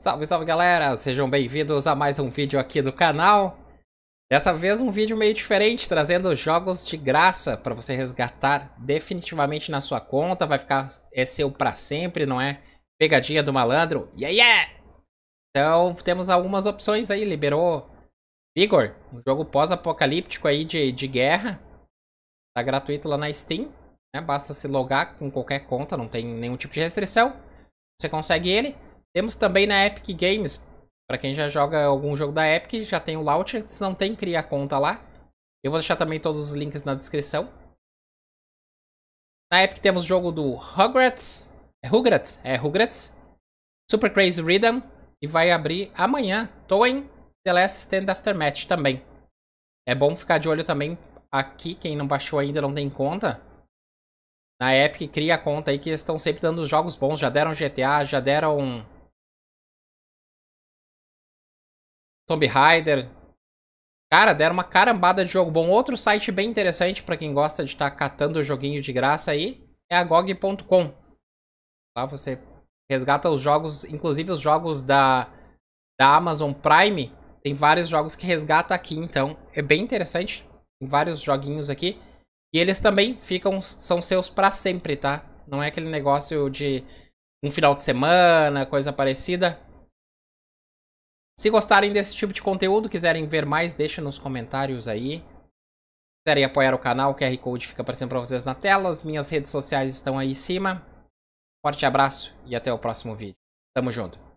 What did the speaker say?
Salve, salve galera! Sejam bem-vindos a mais um vídeo aqui do canal. Dessa vez um vídeo meio diferente, trazendo jogos de graça para você resgatar definitivamente na sua conta. Vai ficar é seu para sempre, não é? Pegadinha do malandro. Yeah, yeah! Então temos algumas opções aí. Liberou Vigor, um jogo pós-apocalíptico aí de, de guerra. Tá gratuito lá na Steam. Né? Basta se logar com qualquer conta, não tem nenhum tipo de restrição. Você consegue ele. Temos também na Epic Games, para quem já joga algum jogo da Epic, já tem o launcher, se não tem, cria a conta lá. Eu vou deixar também todos os links na descrição. Na Epic temos o jogo do Rugrats, é Rugrats, é Rugrats, Super Crazy Rhythm, e vai abrir amanhã, Toen The Last Stand After Match também. É bom ficar de olho também aqui, quem não baixou ainda não tem conta. Na Epic cria a conta aí que eles estão sempre dando jogos bons, já deram GTA, já deram Tomb Raider. Cara, deram uma carambada de jogo bom. Outro site bem interessante para quem gosta de estar tá catando o joguinho de graça aí é a GOG.com. Lá tá? você resgata os jogos, inclusive os jogos da, da Amazon Prime. Tem vários jogos que resgata aqui, então é bem interessante. Tem vários joguinhos aqui. E eles também ficam, são seus para sempre, tá? Não é aquele negócio de um final de semana, coisa parecida. Se gostarem desse tipo de conteúdo, quiserem ver mais, deixa nos comentários aí. Se quiserem apoiar o canal, o QR Code fica aparecendo para vocês na tela. As minhas redes sociais estão aí em cima. Forte abraço e até o próximo vídeo. Tamo junto.